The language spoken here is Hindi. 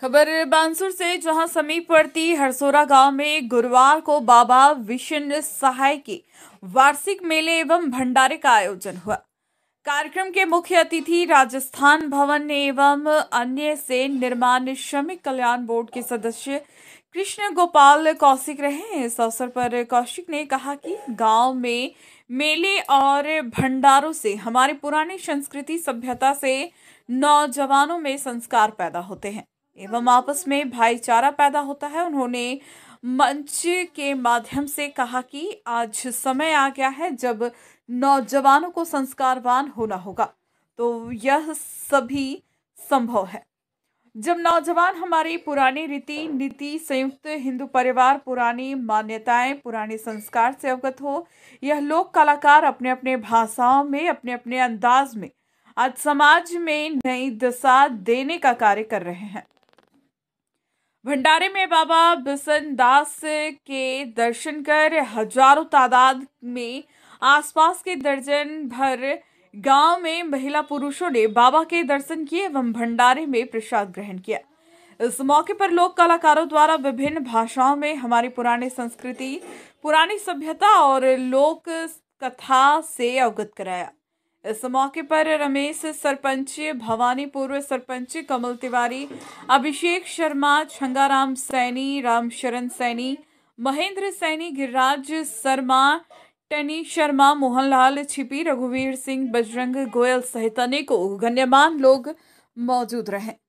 खबर बानसुर से जहां समीप पड़ती हरसोरा गांव में गुरुवार को बाबा विष्णु सहाय के वार्षिक मेले एवं भंडारे का आयोजन हुआ कार्यक्रम के मुख्य अतिथि राजस्थान भवन एवं अन्य से निर्माण श्रमिक कल्याण बोर्ड के सदस्य कृष्ण गोपाल कौशिक रहे इस अवसर पर कौशिक ने कहा कि गांव में मेले और भंडारों से हमारी पुरानी संस्कृति सभ्यता से नौजवानों में संस्कार पैदा होते हैं एवं आपस में भाईचारा पैदा होता है उन्होंने मंच के माध्यम से कहा कि आज समय आ गया है जब नौजवानों को संस्कारवान होना होगा तो यह सभी संभव है जब नौजवान हमारी पुरानी रीति नीति संयुक्त हिंदू परिवार पुरानी मान्यताएं पुराने संस्कार से अवगत हो यह लोक कलाकार अपने अपने भाषाओं में अपने अपने अंदाज में आज समाज में नई दशा देने का कार्य कर रहे हैं भंडारे में बाबा बिसन दास के दर्शन कर हजारों तादाद में आसपास के दर्जन भर गांव में महिला पुरुषों ने बाबा के दर्शन किए एवं भंडारे में प्रसाद ग्रहण किया इस मौके पर लोक कलाकारों द्वारा विभिन्न भाषाओं में हमारी पुरानी संस्कृति पुरानी सभ्यता और लोक कथा से अवगत कराया इस मौके पर रमेश सरपंच भवानी पूर्व सरपंच कमल तिवारी अभिषेक शर्मा छंगाराम सैनी रामशरण सैनी महेंद्र सैनी गिरिराज शर्मा टनी शर्मा मोहनलाल छिपी रघुवीर सिंह बजरंग गोयल सहित अनेकों गण्यमान लोग मौजूद रहे